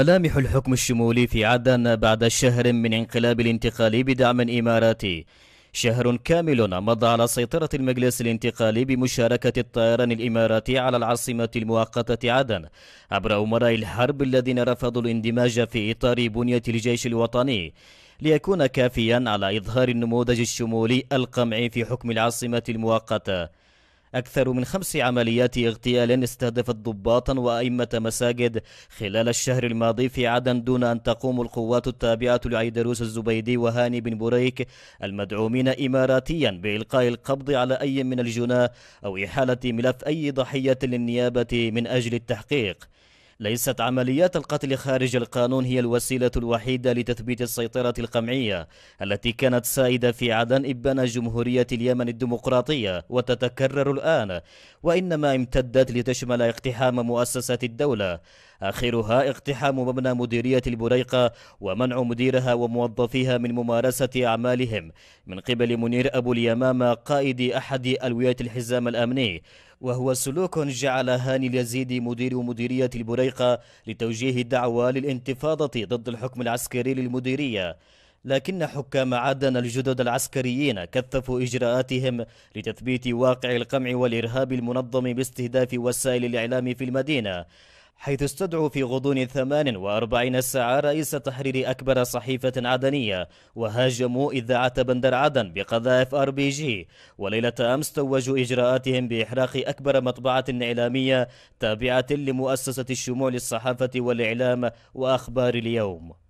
ملامح الحكم الشمولي في عدن بعد شهر من انقلاب الانتقالي بدعم إماراتي شهر كامل مضى على سيطرة المجلس الانتقالي بمشاركة الطيران الإماراتي على العاصمة المؤقتة عدن عبر أمراء الحرب الذين رفضوا الاندماج في إطار بنية الجيش الوطني ليكون كافيا على إظهار النموذج الشمولي القمعي في حكم العاصمة المؤقتة أكثر من خمس عمليات اغتيال استهدفت ضباطا وأئمة مساجد خلال الشهر الماضي في عدن دون أن تقوم القوات التابعة لعيدروس الزبيدي وهاني بن بريك المدعومين إماراتيا بإلقاء القبض على أي من الجناه أو إحالة ملف أي ضحية للنيابة من أجل التحقيق ليست عمليات القتل خارج القانون هي الوسيلة الوحيدة لتثبيت السيطرة القمعية التي كانت سائدة في عدن إبان جمهورية اليمن الديمقراطية وتتكرر الآن وإنما امتدت لتشمل اقتحام مؤسسات الدولة آخرها اقتحام مبنى مديرية البريقة ومنع مديرها وموظفيها من ممارسة أعمالهم من قبل منير أبو اليمامة قائد أحد ألوية الحزام الأمني وهو سلوك جعل هاني اليزيدي مدير مديرية البريقة لتوجيه دعوة للانتفاضة ضد الحكم العسكري للمديرية لكن حكام عدن الجدد العسكريين كثفوا إجراءاتهم لتثبيت واقع القمع والإرهاب المنظم باستهداف وسائل الإعلام في المدينة حيث استدعوا في غضون 48 ساعة رئيس تحرير أكبر صحيفة عدنية وهاجموا إذاعة بندر عدن بقذائف ار بي جي وليلة أمس توجوا إجراءاتهم بإحراق أكبر مطبعة إعلامية تابعة لمؤسسة الشموع للصحافة والإعلام وأخبار اليوم